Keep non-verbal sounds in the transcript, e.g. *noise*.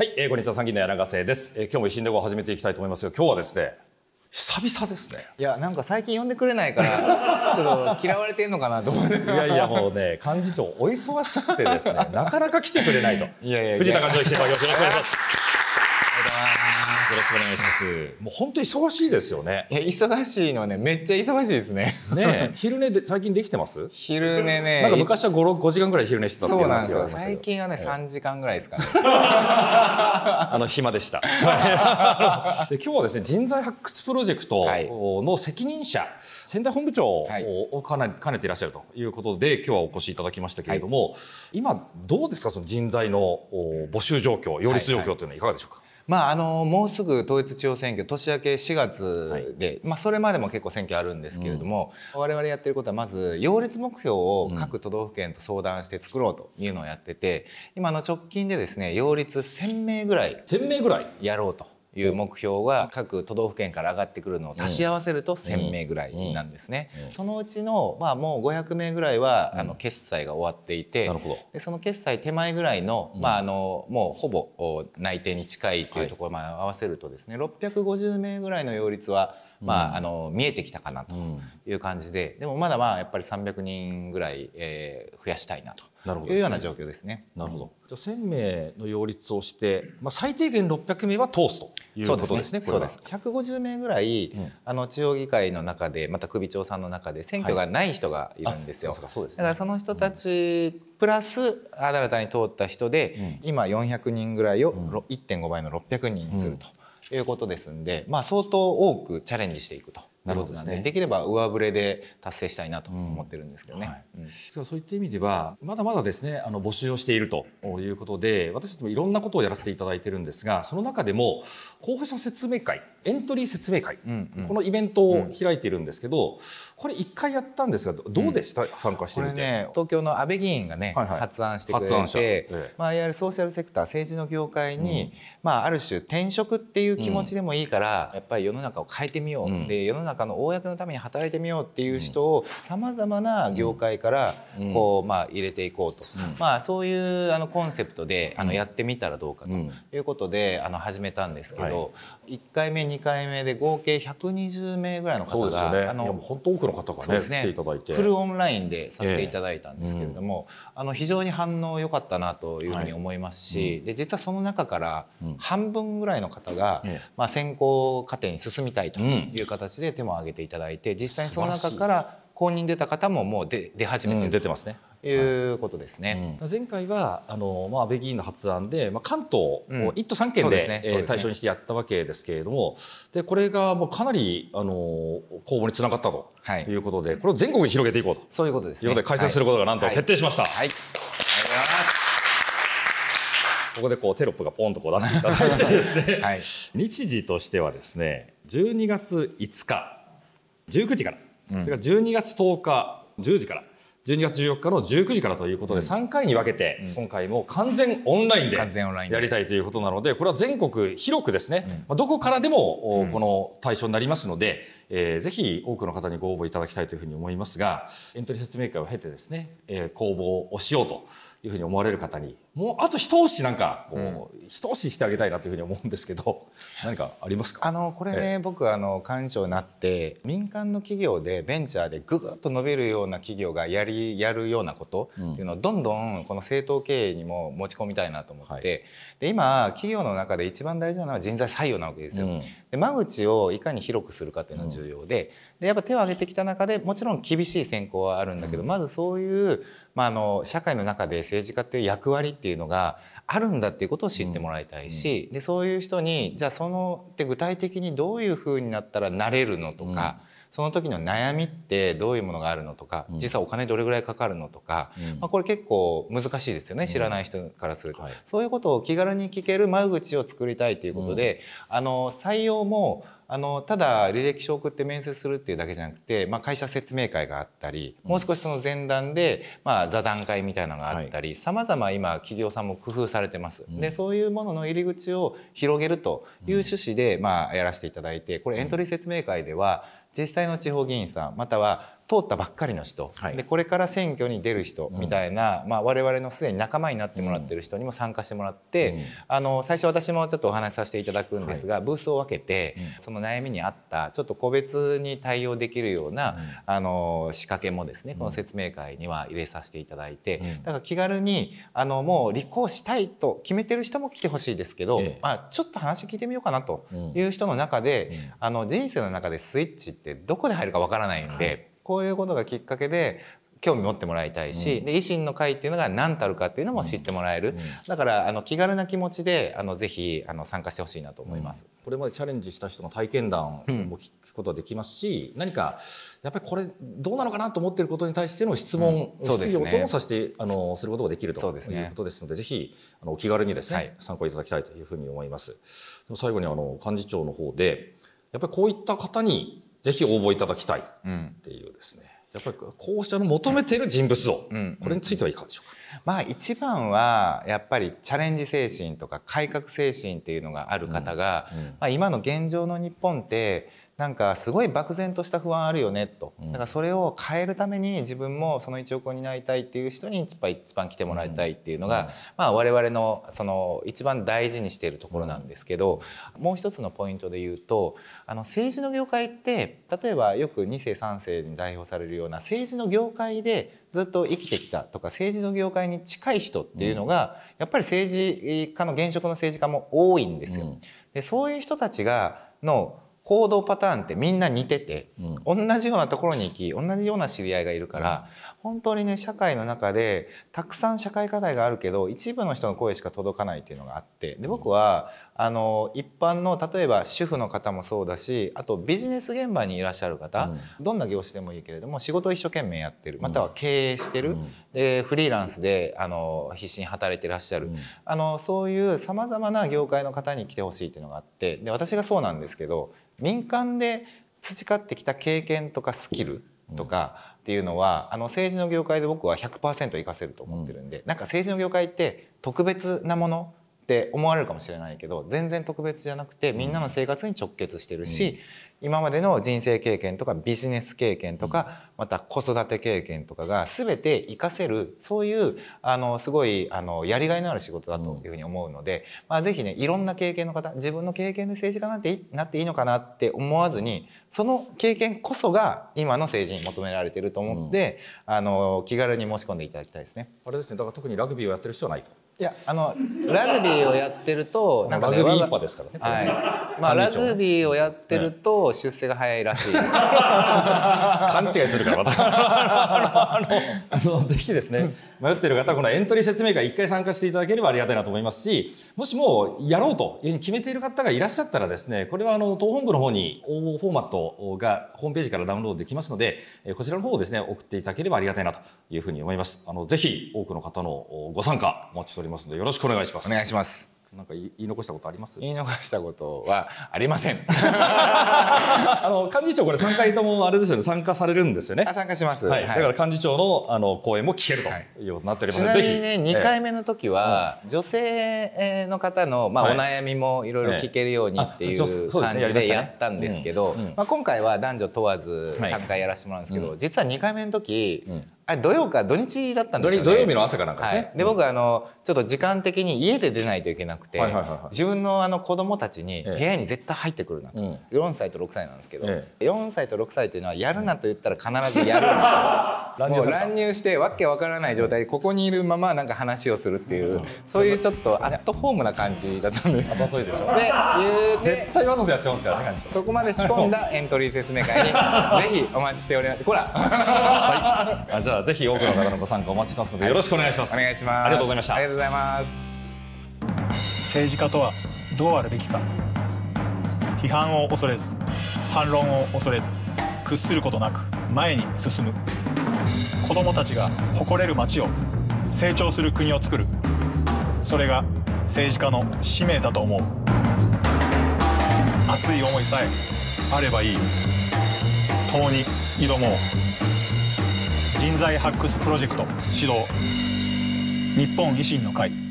はい、えー、こんにちは参議院の柳瀬です、えー、今日も維新で号始めていきたいと思いますが今日はですね久々ですねいやなんか最近呼んでくれないから *laughs* ちょっと嫌われてんのかなと思っていやいやもうね幹事長お忙しくてですねなかなか来てくれないと *laughs* いやいや藤田幹事長来ていよろしくお願いしますろしくお願いします。もう本当忙しいですよね。忙しいのはねめっちゃ忙しいですね。ね昼寝で最近できてます？昼寝ね。なんか昔は五六五時間ぐらい昼寝してたっていう話がありました最近はね三、時間ぐらいですかね。*laughs* あの暇でした。*laughs* で今日はですね人材発掘プロジェクトの責任者、仙台本部長をかなり兼ねていらっしゃるということで今日はお越しいただきましたけれども、はい、今どうですかその人材の募集状況、擁立状況というのはいかがでしょうか。はいまあ、あのもうすぐ統一地方選挙年明け4月で、はい、まあ、それまでも結構選挙あるんですけれども、うん、我々やってることはまず擁立目標を各都道府県と相談して作ろうというのをやってて今の直近でですね擁立1,000名ぐらい1,000名ぐらいやろうと。いう目標が各都道府県から上がってくるのを足し合わせると1,000名ぐらいなんですね。そのうちの、まあ、もう500名ぐらいはあの決済が終わっていて、でその決済手前ぐらいの,、まあ、あのもうほぼ内定に近いというところまあ合わせるとですね、650名ぐらいの擁立は、まあ、あの見えてきたかなという感じで、でもまだまあやっぱり300人ぐらい、え増やしたいなと。いうような状況ですね。なるほど。じゃ1000名の擁立をして、まあ最低限600名は通すということですね。そうですね。150名ぐらい、うん、あの中央議会の中でまた首長さんの中で選挙がない人がいるんですよ。はい、そうです、ね、だからその人たち、プラス新たに通った人で、うん、今400人ぐらいを1.5倍の600人にするということですんで、うん、まあ、相当多くチャレンジしていくとなるほどですね。できれば上振れで達成したいなと思ってるんですけどね。うんはい、そういった意味ではまだまだですねあの募集をしているということで私たちもいろんなことをやらせていただいてるんですがその中でも候補者説明会エントリー説明会、うんうん、このイベントを開いているんですけど、うん、これ1回やったんですがどうでした、うん、参加してみて。ね東京の安倍議員がね、はいはい、発案してくれて、ええ、まあいわゆるソーシャルセクター政治の業界に、まあある種転職っていう気持ちでもいいから、やっぱり世の中を変えてみようで世の中中の公のために働いてみようっていう人をさまざまな業界からこう、まあ、入れていこうと、まあ、そういうあのコンセプトであのやってみたらどうかということで、あの始めたんですけど、1回目2回目で合計120名ぐらいの方があの本当多くの方がね来ていただいてフルオンラインでさせていただいたんですけれども、あの非常に反応良かったなというふうに思いますし、で実はその中から半分ぐらいの方が、まあ、先行過程に進みたいという形でても挙げていただいて実際その中から公認出た方ももう出出始めてうん、出てますねいうことですね、はいうん、前回はあの、まあ、安倍議員の発案で、まあ、関東を1都三県でうん、ねね、対象にしてやったわけですけれどもでこれがもうかなりあの公募につながったということで、はい、これを全国に広げていこうとそういうことです、ね、いうことで開催することがなんと決定しました。はい、はい、はい、ここでこうテロップがポンとこう出していただいてですね、はい、*laughs* 日時としてはですね12月5日19時から、うん、それから12月10日10時から12月14日の19時からということで、3回に分けて、今回も完全オンラインでやりたいということなのでこれは全国広くですね、どこからでもこの対象になりますので、えぜひ多くの方にご応募いただきたいというふうに思いますがエントリー説明会を経てですね、え公募をしようというふうに思われる方にもうあと一押しなんかこう、うん、一押ししてあげたいなというふうに思うんですけど *laughs* 何かありますかあのこれね、僕あの幹事長になって民間の企業でベンチャーでぐっと伸びるような企業がやりやるようなことっていうのをどんどんこの政党経営にも持ち込みたいなと思って、うん、で今企業の中で一番大事なのは人材採用なわけですよ。うん、で間口をいかに広くするかっていうのが重要で、でやっぱ手を挙げてきた中でもちろん厳しい選考はあるんだけど、うん、まずそういう、まあ、の社会の中で政治家っていう役割っていうのがあるんだっていうことを知ってもらいたいし、うん、でそういう人にじゃあそのって具体的にどういうふうになったらなれるのとか。その時の悩みってどういうものがあるのとか、実際お金どれぐらいかかるのとか、まあ、これ結構難しいですよね知らない人からすると、はい、そういうことを気軽に聞ける間口を作りたいということで、あの採用もあのただ履歴書を送って面接するっていうだけじゃなくて、まあ、会社説明会があったりもう少しその前段で、まあ、座談会みたいなのがあったりさまざま今企業さんも工夫されてます、うん、でそういうものの入り口を広げるという趣旨で、まあ、やらせていただいてこれエントリー説明会では、うん実際の地方議員さんまたは通ったばっかりの人、はい、でこれから選挙に出る人みたいな、うん、まあ、我々のすでに仲間になってもらってる人にも参加してもらって、うん、あの最初私もちょっとお話しさせていただくんですが、はい、ブースを分けて、うん、その悩みに合ったちょっと個別に対応できるような、あの仕掛けもですねこの説明会には入れさせていただいて、だから気軽にあのもう立候補したいと決めてる人も来てほしいですけど、ええ、まあ、ちょっと話聞いてみようかなという人の中で、あの人生の中でスイッチってどこで入るかわからないんで。はいこういうことがきっかけで興味持ってもらいたいし、うん、で維新の会っていうのが何たるかっていうのも知ってもらえる、うん、だからあの気軽な気持ちであのぜひあの参加してほしいなと思います、うん、これまでチャレンジした人の体験談も聞くことができますし、何かやっぱりこれどうなのかなと思っていることに対しての質問、うん、質疑応答もさせてあのすることができると、いうことですのでぜひあのお気軽にですね、はい、参考いただきたいというふうに思います。最後にあの幹事長の方でやっぱりこういった方にぜひ応募いただきたいっていうですね、うん、やっぱりこうしたの求めている人物像、うん、これについてはいかがでしょうか、まあ、一番はやっぱりチャレンジ精神とか改革精神っていうのがある方が、まあ、今の現状の日本ってなんかすごい漠然とした不安あるよねと、だからそれを変えるために自分もその1億を担いたいっていう人に一番一番来てもらいたいっていうのが、まあ、我々のその一番大事にしているところなんですけど、もう一つのポイントで言うとあの政治の業界って例えばよく2世3世に代表されるような政治の業界でずっと生きてきたとか政治の業界に近い人っていうのが、やっぱり政治家の現職の政治家も多いんですよ。でそういう人たちがの行動パターンってみんな似てて、うん、同じようなところに行き同じような知り合いがいるから、うん、本当にね社会の中でたくさん社会課題があるけど一部の人の声しか届かないっていうのがあってで僕は、うん、あの一般の例えば主婦の方もそうだしあとビジネス現場にいらっしゃる方、どんな業種でもいいけれども仕事を一生懸命やってるまたは経営してる、でフリーランスであの必死に働いてらっしゃる、あのそういうさまざまな業界の方に来てほしいっていうのがあってで私がそうなんですけど。民間で培ってきた経験とかスキルとかっていうのは、あの政治の業界で僕は100%生かせると思ってるんで、なんか政治の業界って特別なものって思われるかもしれないけど全然特別じゃなくてみんなの生活に直結してるし、うん、今までの人生経験とかビジネス経験とか、うん、また子育て経験とかが全て活かせるそういうあのすごいあのやりがいのある仕事だというふうに思うので、うん、まあ、ぜひねいろんな経験の方自分の経験で政治家なんてなっていいのかなって思わずにその経験こそが今の政治に求められてると思って、あの気軽に申し込んでいただきたいですね。あれですねだから特にラグビーをやってる人はないといやあのラグビーをやってるとなんか、ね、ラグビー一派ですからね、はい、まあ、ラグビーをやってると出世が早いらしい *laughs* 勘違いするからまた *laughs* あのあのぜひですね迷っている方このエントリー説明会一回参加していただければありがたいなと思いますしもしもやろうというふうに決めている方がいらっしゃったらですねこれはあの党本部の方に応募フォーマットがホームページからダウンロードできますのでこちらの方をですね送っていただければありがたいなというふうに思いますあのぜひ多くの方のご参加お待ちしておりますのでよろしくお願いしますお願いしますなんか言い残したことあります言い残したことはありません *laughs* あの幹事長これ3回ともあれですよね参加されるんですよね参加します、はい、だから幹事長のあの講演も聞けるということになっておりますの、で、ちなみにね2回目の時は、えー、女性の方の、まあ、はい、お悩みもいろいろ聞けるようにっていう感じでやったんですけど、まあ、今回は男女問わず3回やらせてもらうんですけど、実は2回目の時、うんあ土曜か土日だったんですよ、ね、土曜日の朝かなんかですね、はい、で僕あのちょっと時間的に家で出ないといけなくて、自分のあの子供たちに部屋に絶対入ってくるなと、ええ、4歳と6歳なんですけど、ええ、4歳と6歳っていうのはやるなと言ったら必ずやるんですよ、*laughs* 乱入してわけわからない状態でここにいるままなんか話をするっていう、そういうちょっとアットホームな感じだったんですあざといでしょで絶対わざとやってますからねそこまで仕込んだエントリー説明会にぜひお待ちしておりますほら、はい、あじゃあぜひ多くの方のご参加お待ちしてますのでよろしくお願いします、お願いしますありがとうございましたありがとうございます政治家とはどうあるべきか批判を恐れず反論を恐れず屈することなく前に進む。子どもたちが誇れる街を成長する国を作るそれが政治家の使命だと思う熱い思いさえあればいい共に挑もう人材発掘プロジェクト始動日本維新の会